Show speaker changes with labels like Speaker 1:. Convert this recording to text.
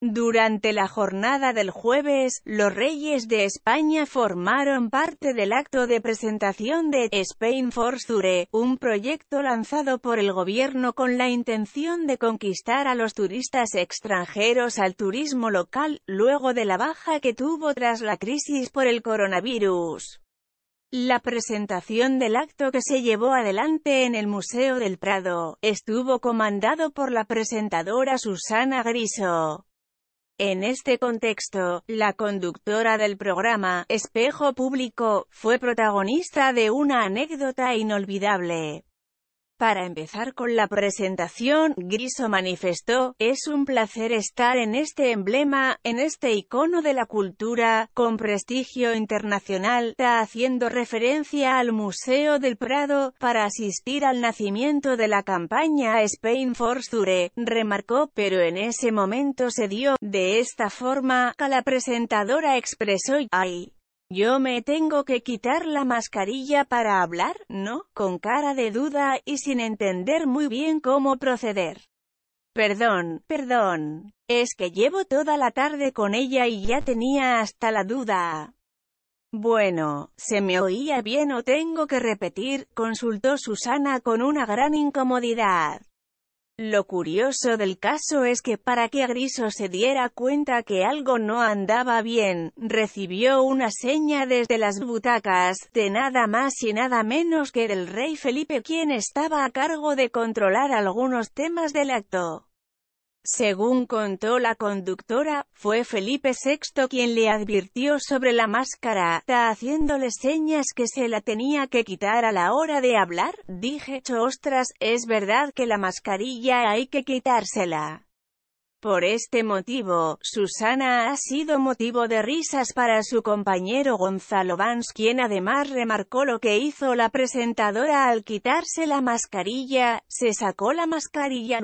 Speaker 1: Durante la jornada del jueves, los reyes de España formaron parte del acto de presentación de Spain for Sure, un proyecto lanzado por el gobierno con la intención de conquistar a los turistas extranjeros al turismo local, luego de la baja que tuvo tras la crisis por el coronavirus. La presentación del acto que se llevó adelante en el Museo del Prado, estuvo comandado por la presentadora Susana Griso. En este contexto, la conductora del programa, Espejo Público, fue protagonista de una anécdota inolvidable. Para empezar con la presentación, Griso manifestó, es un placer estar en este emblema, en este icono de la cultura, con prestigio internacional, haciendo referencia al Museo del Prado, para asistir al nacimiento de la campaña Spain for Sure, remarcó, pero en ese momento se dio, de esta forma, a la presentadora expresó, ay, yo me tengo que quitar la mascarilla para hablar, ¿no? Con cara de duda y sin entender muy bien cómo proceder. Perdón, perdón. Es que llevo toda la tarde con ella y ya tenía hasta la duda. Bueno, ¿se me oía bien o tengo que repetir? consultó Susana con una gran incomodidad. Lo curioso del caso es que para que Griso se diera cuenta que algo no andaba bien, recibió una seña desde las butacas, de nada más y nada menos que del rey Felipe quien estaba a cargo de controlar algunos temas del acto. Según contó la conductora, fue Felipe VI quien le advirtió sobre la máscara, haciéndole señas que se la tenía que quitar a la hora de hablar, dije, ostras, es verdad que la mascarilla hay que quitársela. Por este motivo, Susana ha sido motivo de risas para su compañero Gonzalo Vans quien además remarcó lo que hizo la presentadora al quitarse la mascarilla, se sacó la mascarilla